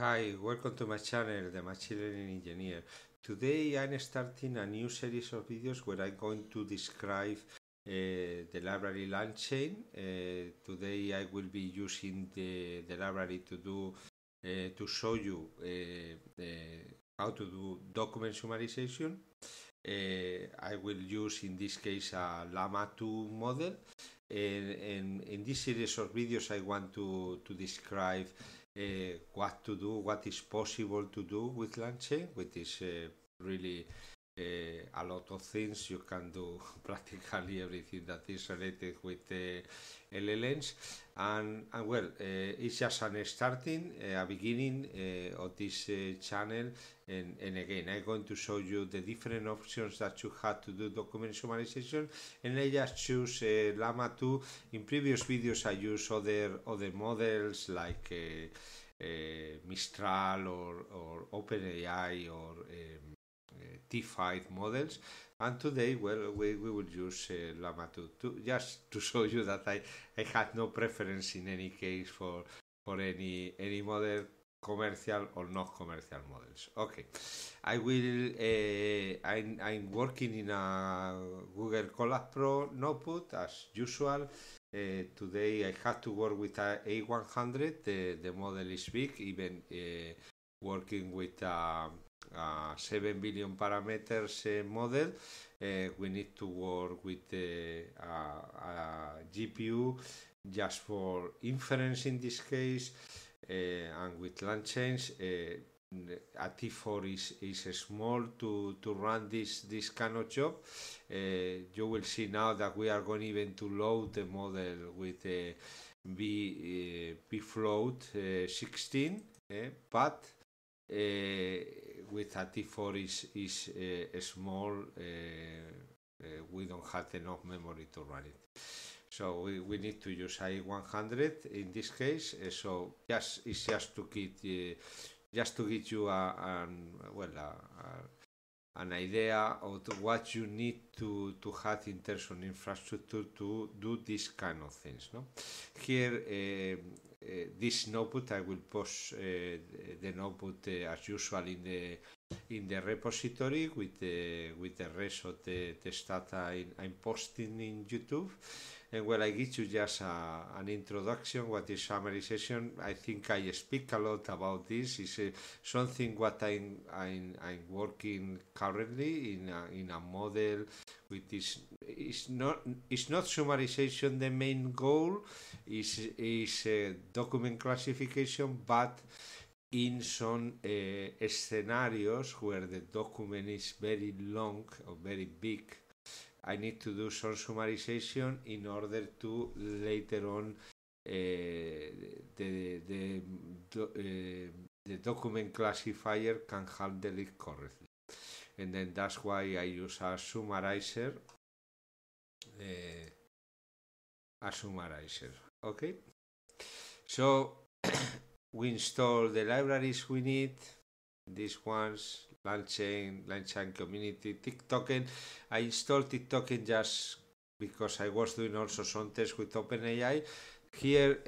Hi, welcome to my channel, the Machine Learning Engineer. Today I'm starting a new series of videos where I'm going to describe uh, the library land chain. Uh, today I will be using the, the library to do uh, to show you uh, how to do document summarization. Uh, I will use in this case a Llama2 model. And, and in this series of videos I want to, to describe Eh, what to do, what is possible to do with Lanche, eh, which is eh, really uh, a lot of things. You can do practically everything that is related with uh, LLMs. And, and well, uh, it's just an starting, eh, a beginning of this channel. And, and again, I'm going to show you the different options that you have to do document summarization. And I just choose Llama 2. In previous videos, I use other, other models like Mistral or, or OpenAI or um, Eh, T5 models and today well we, we will use uh, Llama 2 to just to show you that I, I had no preference in any case for for any any model commercial or not commercial models okay I will uh, I'm, I'm working in a Google Colab Pro notebook as usual uh, today I had to work with a A100 the, the model is big even uh, working with um, 7 billion parameters uh, model uh, we need to work with the eh, GPU just for inference in this case and with land change a T4 is, is small to, to run this, this kind of job. you will see now that we are going even to load the model with the B, B float 16, but uh, with a T4 is, is uh, small, uh, uh, we don't have enough memory to run it. So we, we need to use i100 in this case. Uh, so just it's just to get just to give you a, an well a, a, an idea of what you need to to have in terms of infrastructure to do these kind of things. No, here uh, this notebook. I will post uh, the notebook uh, as usual in the in the repository with the with the rest of the, the stuff I'm posting in YouTube. And when I give you just a, uh, an introduction. What is summarization? I think I speak a lot about this. It's uh, something what I'm, I'm, I'm, working currently in a, in a model with this. It's not it's not summarization. The main goal is is uh, document classification, but in some uh, scenarios where the document is very long or very big I need to do some summarization in order to later on uh, the, the, uh, the document classifier can handle it correctly. And then that's why I use a summarizer. Uh, a summarizer. Okay? So we install the libraries we need, these ones LangChain, LangChain community, TikToken. I installed TikToken just because I was doing also some tests with OpenAI. Here,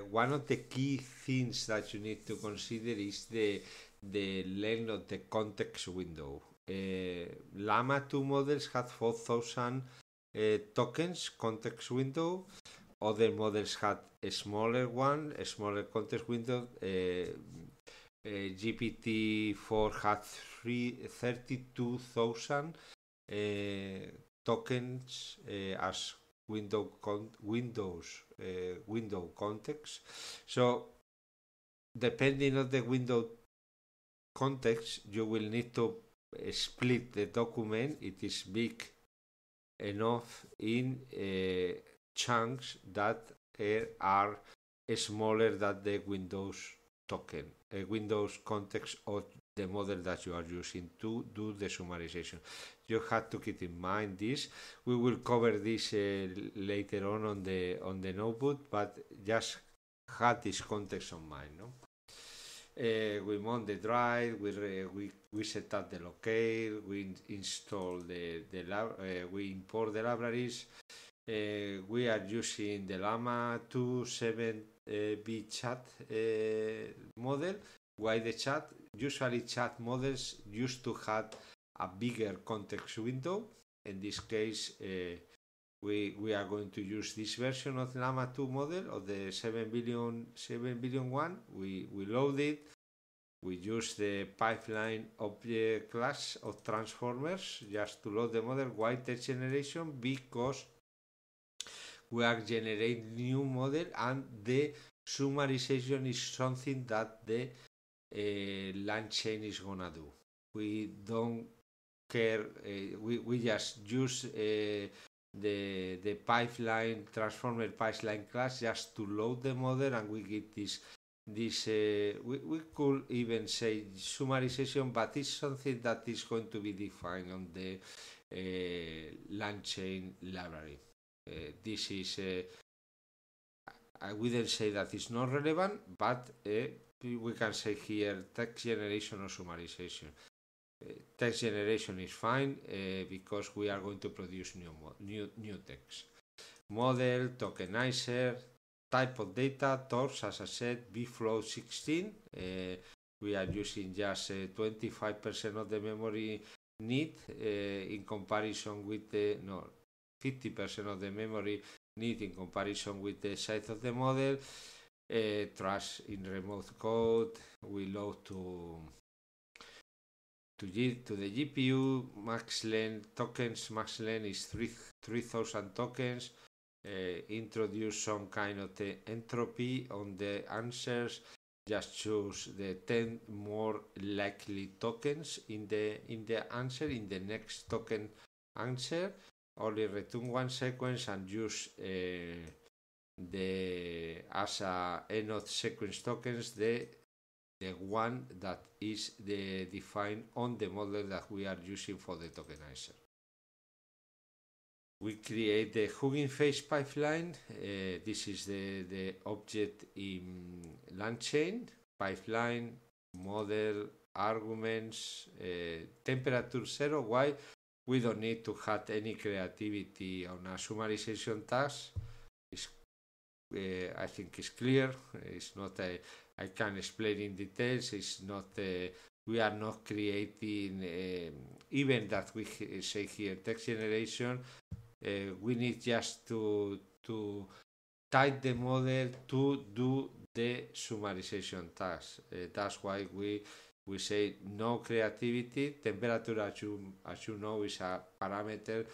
uh, one of the key things that you need to consider is the the length of the context window. Uh, Llama 2 models had 4,000 uh, tokens context window. Other models had a smaller one, a smaller context window. Uh, GPT-4 has 32,000 eh, tokens eh, as window con- Windows eh, window context. So depending on the window context, you will need to split the document. It is big enough in uh, chunks that are smaller than the Windows token, a Windows context of the model that you are using to do the summarization. You have to keep in mind this. We will cover this uh, later on on the on the notebook, but just have this context on mind. No? Uh, we mount the drive, we, we, we set up the locale, we install the, the lab, uh, we import the libraries. Uh, we are using the Llama 2.7 uh, be chat eh, model why the chat usually chat models used to have a bigger context window in this case eh, we, we are going to use this version of llama 2 model of the 7 billion 7 billion one we we load it we use the pipeline object class of transformers just to load the model Why the generation because we are generate new model and the summarization is something that the uh, land chain is gonna do. We don't care. Uh, we we just use uh, the the pipeline transformer pipeline class just to load the model, and we get this this uh, we, we could even say summarization but it's something that is going to be defined on the uh, land chain library this is uh, I wouldn't say that it's not relevant, but uh, we can say here text generation or summarization. Uh, text generation is fine uh, because we are going to produce new new new text model tokenizer type of data torch as I said bflow 16 uh, we are using just 25% uh, of the memory need in comparison with the no 50% of the memory need in comparison with the size of the model, uh, trash in remote code, we load to to, G, to the GPU, max len tokens, Max len is 3000 tokens, uh, introduce some kind of the entropy on the answers, just choose the 10 more likely tokens in the in the answer in the next token answer only return one sequence and use uh, the as a nth sequence tokens the the one that is the defined on the model that we are using for the tokenizer. We create the hugging face pipeline. Uh, this is the, the object in chain Pipeline, model, arguments, uh, temperature zero. Why? we don't need to have any creativity on a summarization task. It's, uh, I think it's clear. It's not a, I can explain in details. It's not a, eh, we are not creating uh, even that we say here text generation. Uh, we need just to to type the model to do the summarization task. that's why we we say no creativity. Temperature, as you, know, is a parameter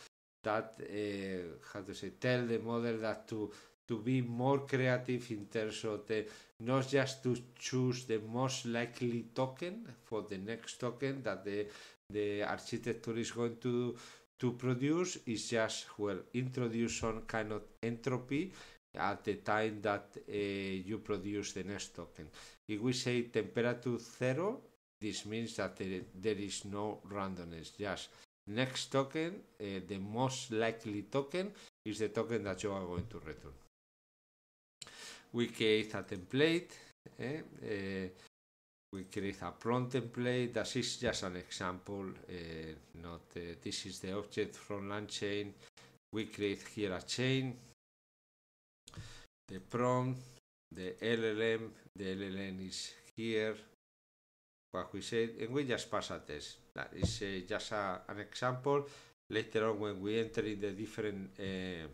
that uh, how to say tell the model that to to be more creative in terms of the not just to choose the most likely token for the next token that the the architecture is going to to produce is just well introduce some kind of entropy at the time that eh, you produce the next token. If we say temperature zero, This means that there, there is no randomness, just next token, uh, the most likely token is the token that you are going to return. We create a template, eh? uh, we create a prompt template, that is just an example, uh, not eh, this is the object from LangChain, we create here a chain, the prompt, the LLM, the LLM is here, what we said, and we just pass a test. That is uh, just a, an example. Later on, when we enter in the different uh, eh,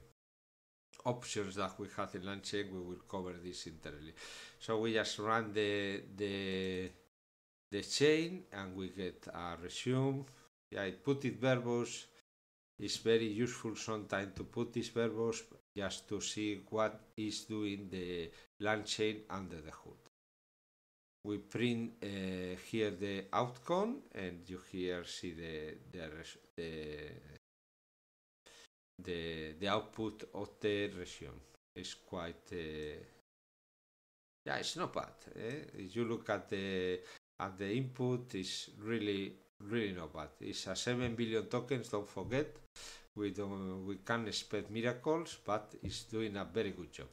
options that we have in land we will cover this entirely. So we just run the the the chain and we get a resume. Yeah, I put it verbose. It's very useful sometimes to put this verbose just to see what is doing the land chain under the hood we print uh, here the outcome and you here see the the, the the the output of the region is quite uh, yeah it's not bad eh? if you look at the at the input is really really not bad it's a 7 billion tokens don't forget we don't we can't expect miracles but it's doing a very good job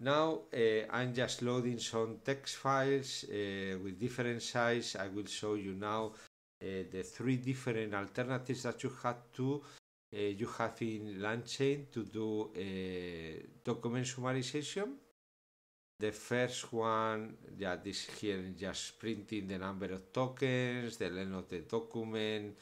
now uh, I'm just loading some text files uh, with different size. I will show you now uh, the three different alternatives that you have to you have in LangChain to do document summarization. The first one, yeah, this here just printing the number of tokens, the length of the document,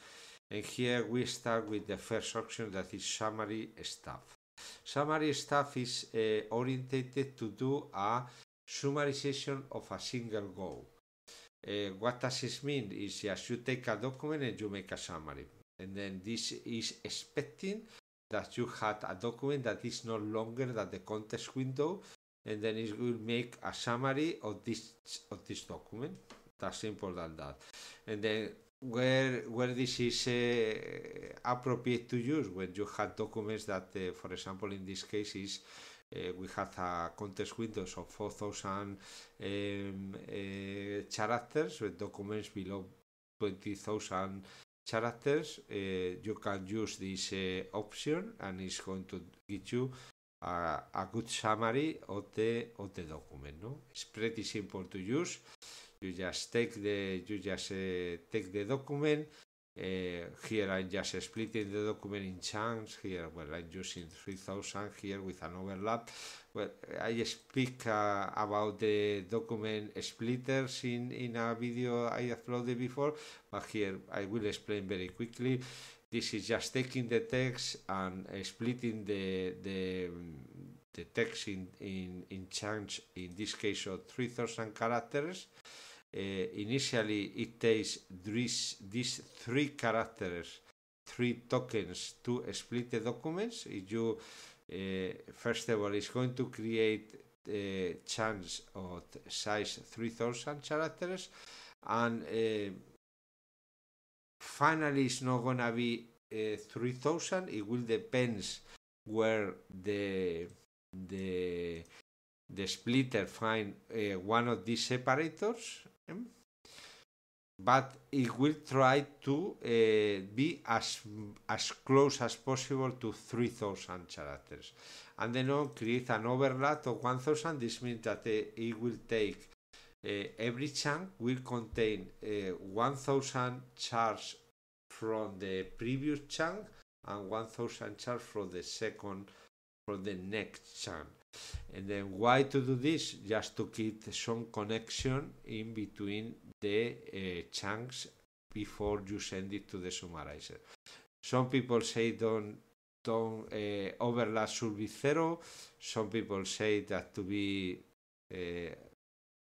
and here we start with the first option that is summary stuff. Summary stuff is uh, orientated to do a summarization of a single goal. Uh, what does this mean? Is yes, you take a document and you make a summary. And then this is expecting that you had a document that is no longer than the context window, and then it will make a summary of this of this document. That's simple than that. And then where where this is uh, appropriate to use when you have documents that, uh, for example, in this case is uh, we have a context windows of 4,000 um, uh, characters with documents below 20,000 characters. Uh, you can use this uh, option and it's going to give you a, a good summary of the of the document. No, it's pretty simple to use you just take the you just uh, take the document uh, here I'm just splitting the document in chunks here well I'm using 3000 here with an overlap well I speak uh, about the document splitters in in a video I uploaded before but here I will explain very quickly this is just taking the text and eh, splitting the the the text in, in, in chunks, in this case of 3000 characters. Eh, initially it takes these, these three characters, three tokens to split the documents. If you eh, first of all, it's going to create a eh, chance of size 3000 characters and finally it's not gonna be uh, 3000 it will depends where the the the splitter find uh, one of these separators but it will try to uh, be as as close as possible to 3000 characters and then I'll create an overlap of 1000 this means that uh, it will take uh, every chunk will contain 1000 chars from the previous chunk and 1000 chars from the second from the next chunk and then why to do this? Just to keep some connection in between the uh, chunks before you send it to the summarizer. Some people say don't don't uh, overlap should be zero. Some people say that to be uh,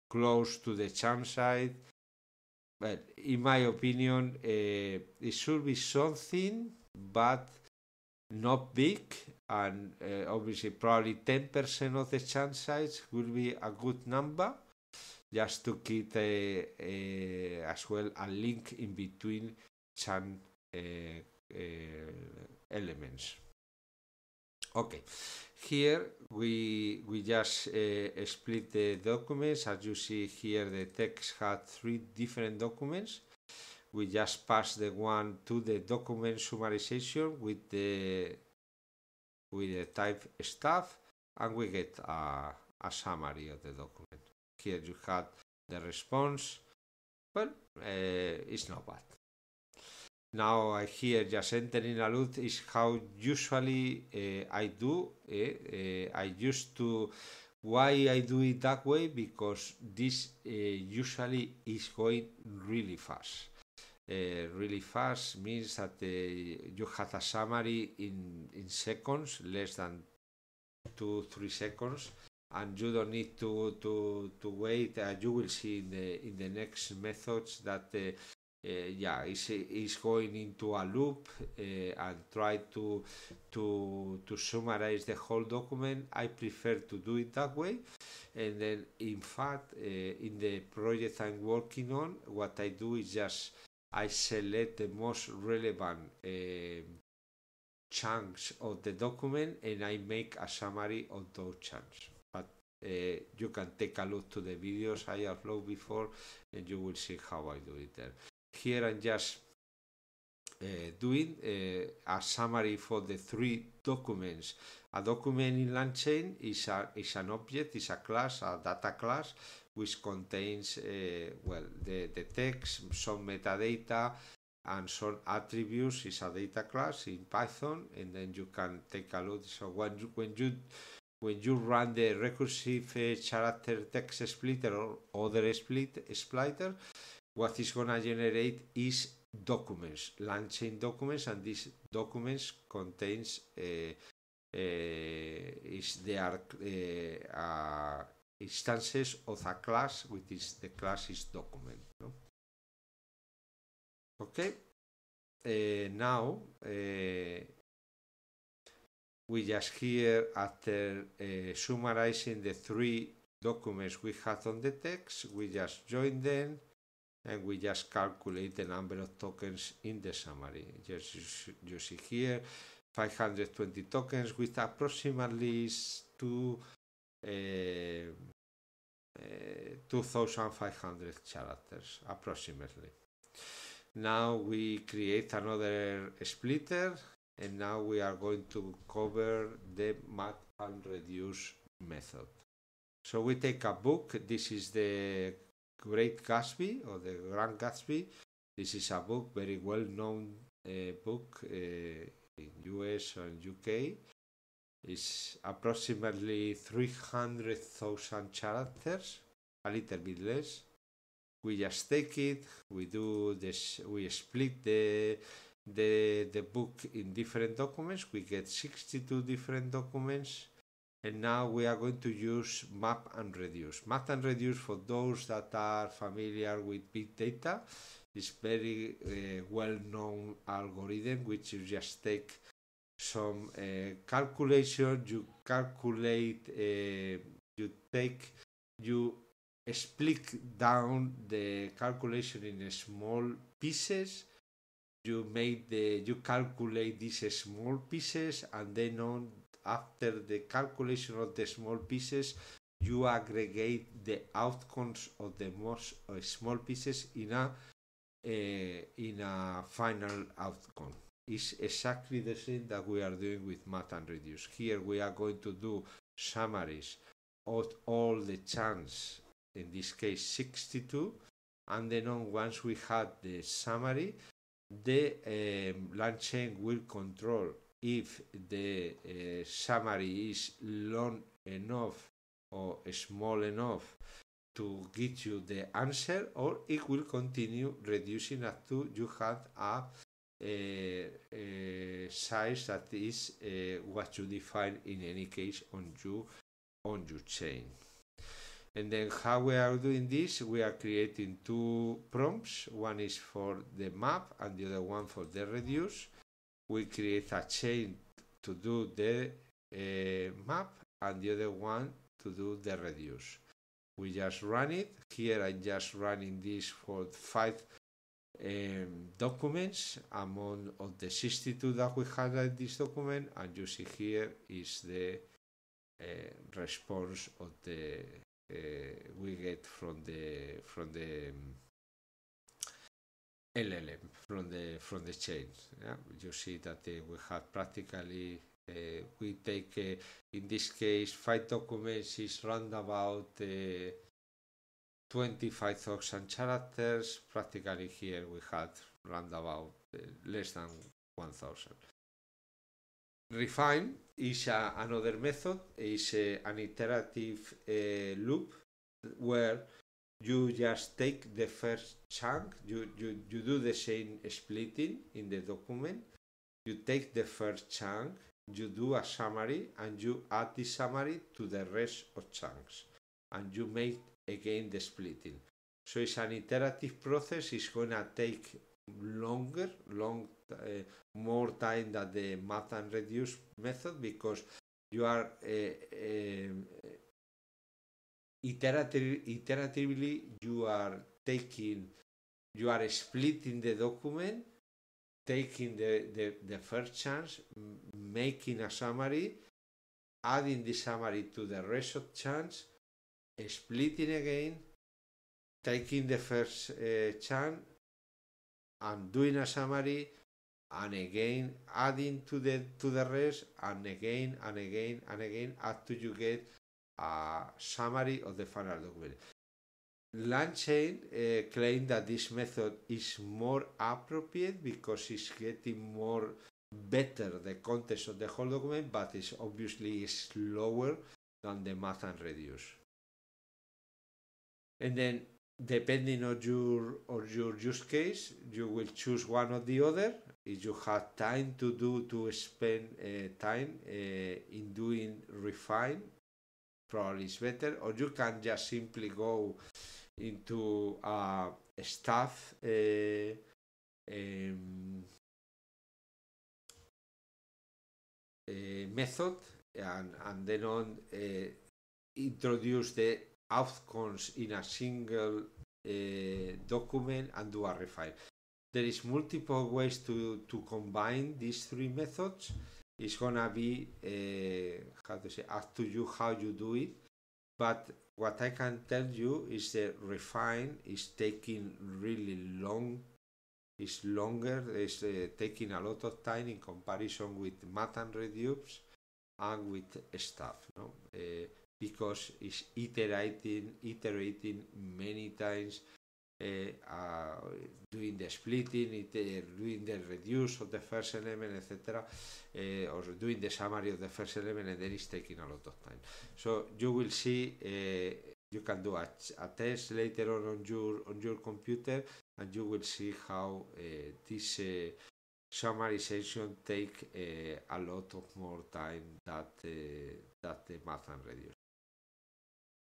close to the chunk side. But in my opinion, uh, it should be something, but not big and uh, obviously probably 10% of the chance size will be a good number just to keep a, a, uh, as well a link in between chance uh, uh, elements okay here we we just uh, split the documents as you see here the text had three different documents we just pass the one to the document summarization with the we type stuff and we get a, a summary of the document. Here you had the response. Well, uh, it's not bad. Now hear just entering a loop is how usually uh, I do. Uh, I used to why I do it that way because this usually is going really fast uh, really fast means that uh, you have a summary in, in seconds, less than two, three seconds, and you don't need to, to, to wait. Uh, you will see in the, in the next methods that, uh, uh, yeah, it's, it's going into a loop uh, and try to, to, to summarize the whole document. I prefer to do it that way and then in fact uh, in the project i'm working on what i do is just I select the most relevant uh, chunks of the document and I make a summary of those chunks. But uh, you can take a look to the videos I uploaded before and you will see how I do it there. Here I'm just uh, doing uh, a summary for the three documents. A document in LangChain is, a, is an object, is a class, a data class, which contains uh, well the, the text, some metadata, and some attributes is a data class in Python, and then you can take a look. So when you, when you when you run the recursive uh, character text splitter or other split splitter, what is gonna generate is documents, launching documents, and these documents contains uh, uh, is the. are uh, instances of a class, which is the class is document. No? Okay, uh, now uh, we just here after uh, summarizing the three documents we had on the text, we just join them and we just calculate the number of tokens in the summary. Just you see here 520 tokens with approximately two Eh, eh, 2500 characters approximately. Now we create another splitter and now we are going to cover the map and reduce method. So we take a book, this is the Great Gatsby or the Grand Gatsby. This is a book, very well known uh, eh, book uh, in US and UK is approximately 300,000 characters, a little bit less. We just take it, we do this, we split the the the book in different documents. We get 62 different documents, and now we are going to use map and reduce. Map and reduce for those that are familiar with big data is very uh, well known algorithm which you just take some uh, calculation, you calculate, uh, you take, you split down the calculation in small pieces you make the you calculate these small pieces and then on after the calculation of the small pieces you aggregate the outcomes of the most uh, small pieces in a uh, in a final outcome is exactly the same that we are doing with Mat and Reduce. Here we are going to do summaries of all the chunks, in this case 62, and then on once we had the summary, the um, land chain will control if the uh, summary is long enough or small enough to get you the answer or it will continue reducing up to you have a Eh, eh, size that is eh, what you define in any case on you on your chain. And then how we are doing this, we are creating two prompts. One is for the map and the other one for the reduce. We create a chain to do the uh, map and the other one to do the reduce. We just run it. Here I'm just running this for five um, documents among of the 62 that we had at this document and you see here is the uh, response of the uh, we get from the from the LLM mm, from the from the chain. Yeah? You see that uh, we have practically we take in this case five documents is round about 25,000 characters. Practically here we had round about uh, less than 1,000. Refine is another method, It's an iterative uh, loop where you just take the first chunk, you, you, you do the same splitting in the document, you take the first chunk, you do a summary and you add the summary to the rest of chunks and you make again the splitting. So it's an iterative process. It's gonna take longer, long, uh, more time than the math and reduce method because you are uh, uh, iterative, iteratively you are taking, you are splitting the document, taking the, the, the first chance, making a summary, adding the summary to the rest of chance, splitting again, taking the first uh, eh, chunk and doing a summary and again adding to the to the rest and again and again and again until you get a summary of the final document. Langchain uh, claimed that this method is more appropriate because it's getting more better the context of the whole document, but it's obviously slower than the math and reduce and then depending on your on your use case you will choose one or the other if you have time to do to spend uh, time uh, in doing refine probably is better or you can just simply go into uh, staff uh, um, uh, method and and then on uh, introduce the outcomes in a single uh, document and do a refile. There is multiple ways to, to combine these three methods. It's gonna be uh, how to say up to you how you do it. But what I can tell you is that refine is taking really long. It's longer. It's uh, eh, taking a lot of time in comparison with mat and reduce and with stuff. No? because it's iterating, iterating many times, uh, uh, doing the splitting, uh, doing the reduce of the first element, etc., uh, or doing the summary of the first element, and then it's taking a lot of time. So you will see uh, you can do a, a, test later on on your on your computer, and you will see how this summarization take a lot of more time that that the math and reduce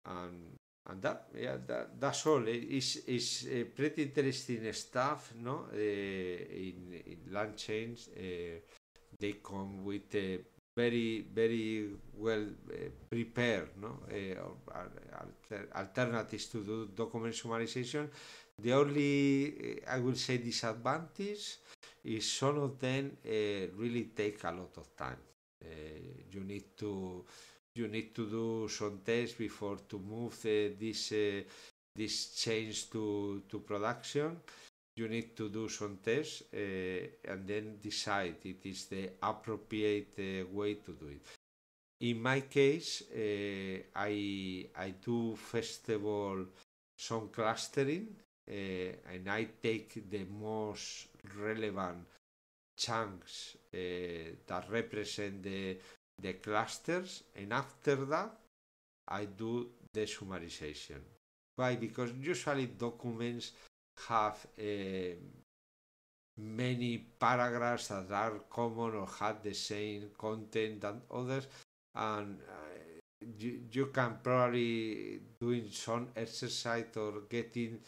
and and that yeah that, that's all it's it's uh, pretty interesting stuff no uh, in, in land change uh, they come with a uh, very very well uh, prepared no uh, alter, alternatives to do document summarization the only i will say disadvantage is some of them really take a lot of time you need to you need to do some tests before to move the, this uh, this change to to production you need to do some tests uh, and then decide it is the appropriate uh, way to do it in my case uh, i i do first of all some clustering uh, and i take the most relevant chunks uh, that represent the the clusters and after that I do the summarization. Why? Because usually documents have uh, many paragraphs that are common or have the same content than others and uh, you, you can probably doing some exercise or getting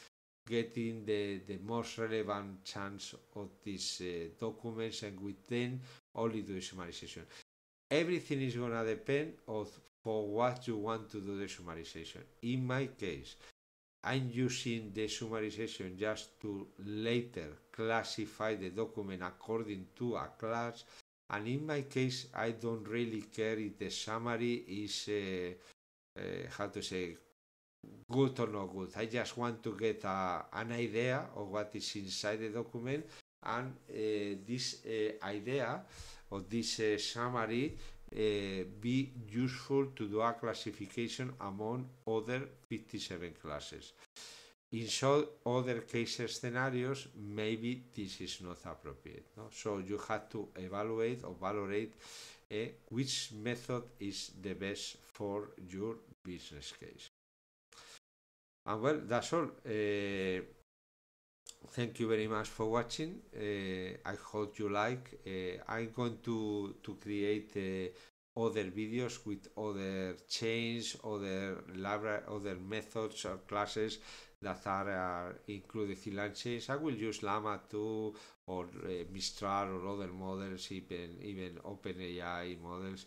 getting the, the most relevant chance of these uh, documents and within only do summarization everything is gonna depend of for what you want to do the summarization. In my case, I'm using the summarization just to later classify the document according to a class. And in my case, I don't really care if the summary is, uh, uh, how to say, good or not good. I just want to get a, an idea of what is inside the document. And uh, this uh, idea of this uh, summary uh, be useful to do a classification among other 57 classes. In some other case scenarios, maybe this is not appropriate. No? So you have to evaluate or evaluate uh, which method is the best for your business case. And well, that's all. Uh, thank you very much for watching uh, i hope you like uh, i'm going to to create uh, other videos with other chains, other labra other methods or classes that are included in LangChain. i will use llama 2 or uh, mistral or other models even even open ai models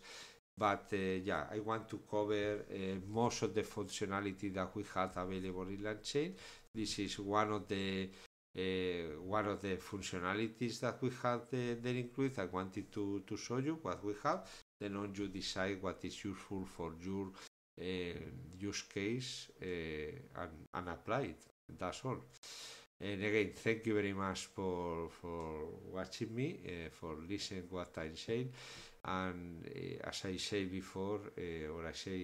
but uh, yeah i want to cover uh, most of the functionality that we have available in LangChain. this is one of the uh, one of the functionalities that we have, uh, there included, I wanted to, to show you what we have. Then on you decide what is useful for your uh, use case eh, and, and apply it. That's all. And again, thank you very much for for watching me, for listening what I'm saying. And as I say before, or I say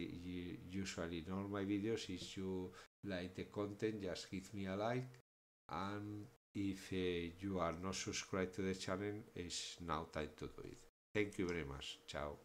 usually in all my videos, is you like the content, just give me a like and if uh, you are not subscribed to the channel, it's now time to do it. Thank you very much. Ciao.